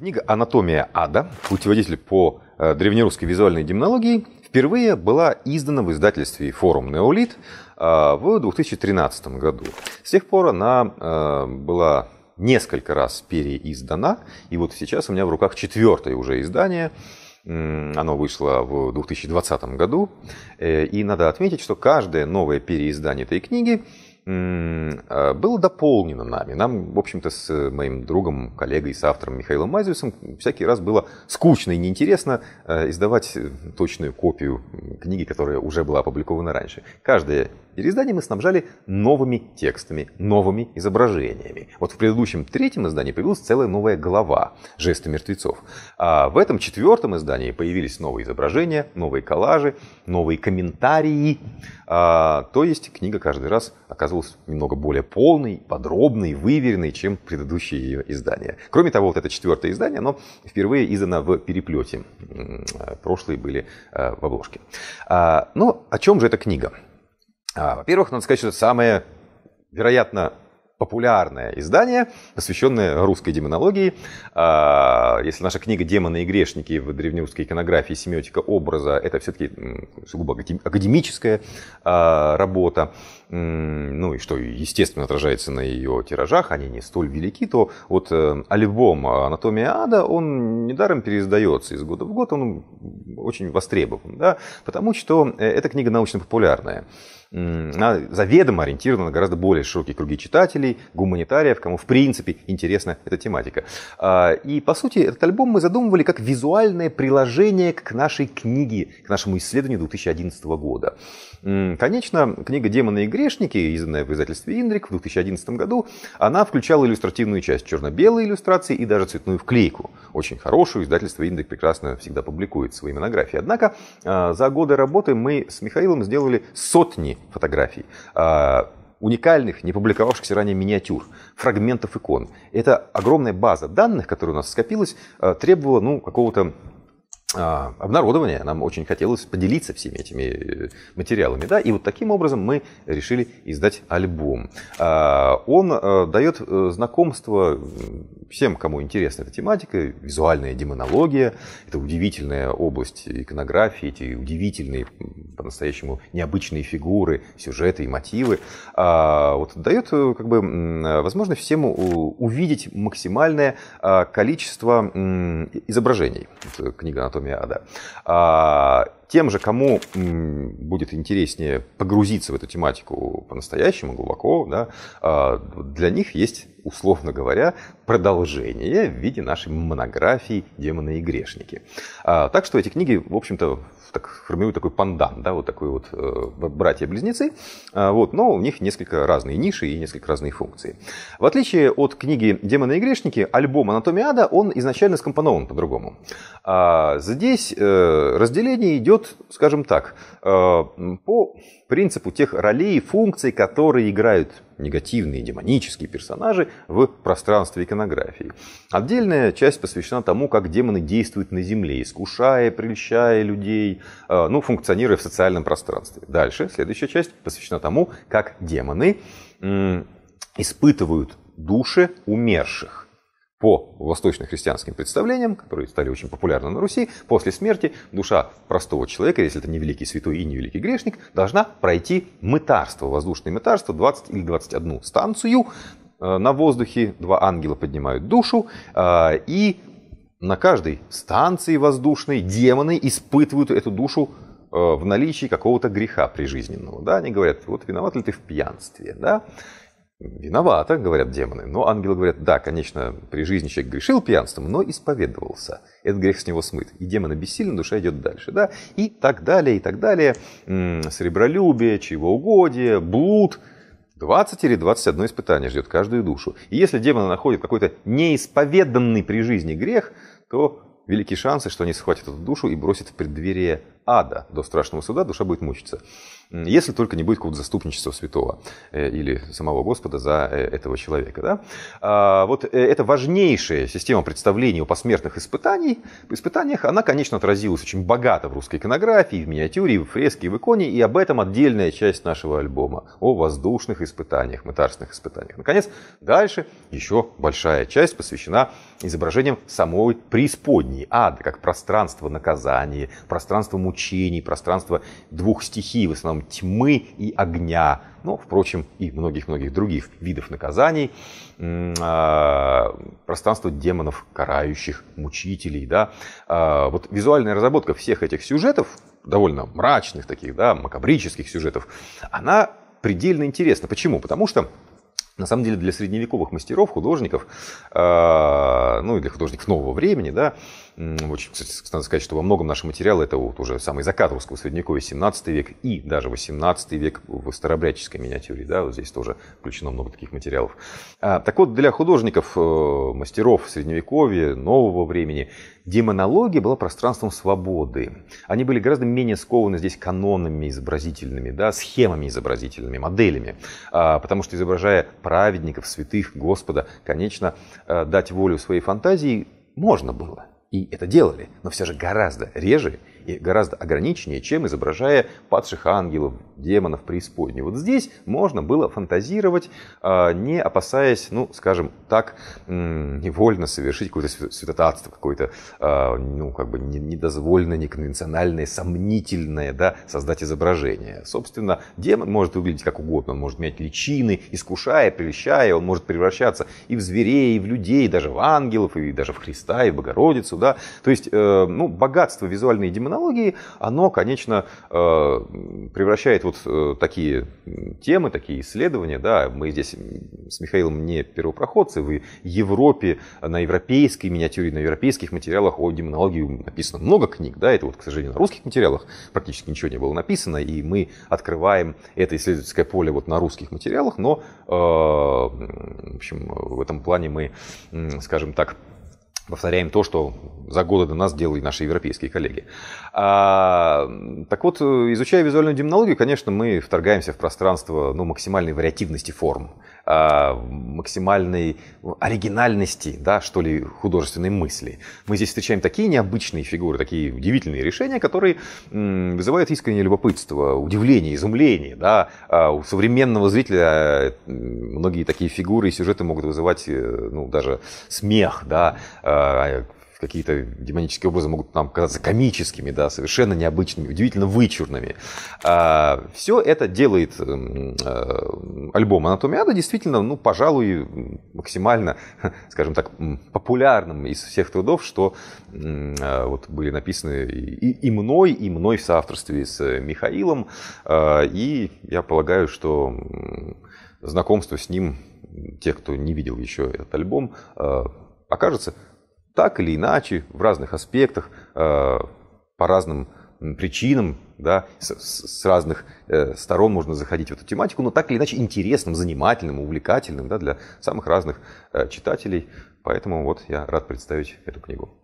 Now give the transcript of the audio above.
Книга «Анатомия ада. Путеводитель по э, древнерусской визуальной демонологии» впервые была издана в издательстве «Форум Неолит» э, в 2013 году. С тех пор она э, была несколько раз переиздана, и вот сейчас у меня в руках четвертое уже издание. Оно вышло в 2020 году, и надо отметить, что каждое новое переиздание этой книги – а, было дополнено нами. Нам, в общем-то, с э, моим другом, коллегой, с автором Михаилом Мазиусом всякий раз было скучно и неинтересно э, издавать э, точную копию книги, которая уже была опубликована раньше. Каждая Переиздание мы снабжали новыми текстами, новыми изображениями. Вот в предыдущем третьем издании появилась целая новая глава «Жесты мертвецов». А в этом четвертом издании появились новые изображения, новые коллажи, новые комментарии. А, то есть книга каждый раз оказывалась немного более полной, подробной, выверенной, чем предыдущие ее издания. Кроме того, вот это четвертое издание, оно впервые издано в переплете. А, прошлые были а, в обложке. А, но о чем же эта книга? А, во-первых, надо сказать, что это самое, вероятно, популярное издание, посвященное русской демонологии. А, если наша книга «Демоны и грешники» в древнерусской иконографии «Семиотика образа» — это все-таки сугубо академическая а, работа, ну и что, естественно, отражается на ее тиражах, они не столь велики, то вот э, альбом «Анатомия ада», он недаром переиздается из года в год, он очень востребован, да, потому что э, эта книга научно-популярная она заведомо ориентирована на гораздо более широкие круги читателей, гуманитариев, кому в принципе интересна эта тематика. А, и по сути этот альбом мы задумывали как визуальное приложение к нашей книге, к нашему исследованию 2011 года. Конечно, книга «Демоны и грешники», изданная в издательстве «Индрик» в 2011 году, она включала иллюстративную часть черно-белой иллюстрации и даже цветную вклейку. Очень хорошую, издательство «Индрик» прекрасно всегда публикует свои монографии. Однако а, за годы работы мы с Михаилом сделали сотни фотографий, а, уникальных, не публиковавшихся ранее миниатюр, фрагментов икон. Это огромная база данных, которая у нас скопилась, а, требовала ну, какого-то а, обнародования. Нам очень хотелось поделиться всеми этими э, материалами. Да? И вот таким образом мы решили издать альбом. А, он э, дает э, знакомство всем, кому интересна эта тематика, визуальная демонология, это удивительная область иконографии, эти удивительные, по-настоящему необычные фигуры, сюжеты и мотивы. А, вот дает как бы, возможность всем увидеть максимальное количество изображений. Это книга Анатолия Ада. А, тем же, кому будет интереснее погрузиться в эту тематику по-настоящему глубоко, да, а, для них есть, условно говоря, продолжение в виде нашей монографии «Демоны и грешники». А, так что эти книги, в общем-то, так, формируют такой пандан, да, вот такой вот э, братья-близнецы, а, вот, но у них несколько разные ниши и несколько разные функции. В отличие от книги «Демоны и грешники», альбом «Анатомия ада» он изначально скомпонован по-другому. Здесь э, разделение идет вот, скажем так, э, по принципу тех ролей и функций, которые играют негативные демонические персонажи в пространстве иконографии. Отдельная часть посвящена тому, как демоны действуют на Земле, искушая, прельщая людей, э, ну, функционируя в социальном пространстве. Дальше, следующая часть посвящена тому, как демоны испытывают души умерших по восточно-христианским представлениям, которые стали очень популярны на Руси, после смерти душа простого человека, если это не великий святой и не великий грешник, должна пройти мытарство, воздушное мытарство, 20 или 21 станцию э, на воздухе, два ангела поднимают душу, э, и на каждой станции воздушной демоны испытывают эту душу э, в наличии какого-то греха прижизненного. Да? Они говорят, вот виноват ли ты в пьянстве, да? Виновата, говорят демоны. Но ангелы говорят, да, конечно, при жизни человек грешил пьянством, но исповедовался. Этот грех с него смыт. И демоны бессильны, душа идет дальше. Да? И так далее, и так далее. Сребролюбие, чревоугодие, блуд. 20 или 21 испытание ждет каждую душу. И если демоны находят какой-то неисповеданный при жизни грех, то велики шансы, что они схватят эту душу и бросят в преддверие ада до страшного суда, душа будет мучиться. Если только не будет какого-то заступничества святого э, или самого Господа за э, этого человека. Да? А вот э, эта важнейшая система представления о посмертных испытаний, испытаниях, она, конечно, отразилась очень богато в русской иконографии, в миниатюре, в фреске, в иконе, и об этом отдельная часть нашего альбома, о воздушных испытаниях, мытарственных испытаниях. Наконец, дальше еще большая часть посвящена изображениям самой преисподней, ада, как пространство наказания, пространство мучения, учений, пространство двух стихий, в основном тьмы и огня, но, ну, впрочем, и многих-многих других видов наказаний, а, пространство демонов, карающих, мучителей. Да? А, вот визуальная разработка всех этих сюжетов, довольно мрачных таких, да, макабрических сюжетов, она предельно интересна. Почему? Потому что на самом деле для средневековых мастеров, художников, а, ну и для художников нового времени, да, очень, кстати, надо сказать, что во многом наши материалы это вот уже самый закат русского средневековья, 17 век и даже 18 век в старобрядческой миниатюре, да, вот здесь тоже включено много таких материалов. А, так вот, для художников, э, мастеров средневековья, нового времени, демонология была пространством свободы. Они были гораздо менее скованы здесь канонами изобразительными, да, схемами изобразительными, моделями. А, потому что, изображая праведников, святых, Господа, конечно, а, дать волю своей фантазии можно было. И это делали, но все же гораздо реже и гораздо ограниченнее, чем изображая падших ангелов, демонов преисподней. Вот здесь можно было фантазировать, а, не опасаясь, ну, скажем так, невольно совершить какое-то святотатство, какое-то, а, ну, как бы недозволенное, неконвенциональное, сомнительное, да, создать изображение. Собственно, демон может выглядеть как угодно, он может менять личины, искушая, прельщая, он может превращаться и в зверей, и в людей, и даже в ангелов, и даже в Христа, и в Богородицу, да. То есть, э, ну, богатство визуальной демонстрации терминологии, оно, конечно, э, превращает вот э, такие темы, такие исследования, да, мы здесь с Михаилом не первопроходцы, в Европе, на европейской миниатюре, на европейских материалах о демонологии написано много книг, да, это вот, к сожалению, на русских материалах практически ничего не было написано, и мы открываем это исследовательское поле вот на русских материалах, но, э, в общем, в этом плане мы, скажем так, повторяем то, что за годы до нас делали наши европейские коллеги. А, так вот, изучая визуальную демонологию, конечно, мы вторгаемся в пространство ну, максимальной вариативности форм, а, максимальной оригинальности, да, что ли, художественной мысли. Мы здесь встречаем такие необычные фигуры, такие удивительные решения, которые м, вызывают искреннее любопытство, удивление, изумление. Да. А у современного зрителя многие такие фигуры и сюжеты могут вызывать э, ну, даже смех, да, а, а, какие-то демонические образы могут нам казаться комическими, да, совершенно необычными, удивительно вычурными. А, все это делает а, альбом Анатомиада действительно, ну, пожалуй, максимально, скажем так, популярным из всех трудов, что а, вот были написаны и, и мной, и мной в соавторстве с э, Михаилом. А, и я полагаю, что знакомство с ним, те, кто не видел еще этот альбом, а, окажется так или иначе, в разных аспектах, э, по разным причинам, да, с, разных э, сторон можно заходить в эту тематику, но так или иначе интересным, занимательным, увлекательным да, для самых разных э, читателей. Поэтому вот я рад представить эту книгу.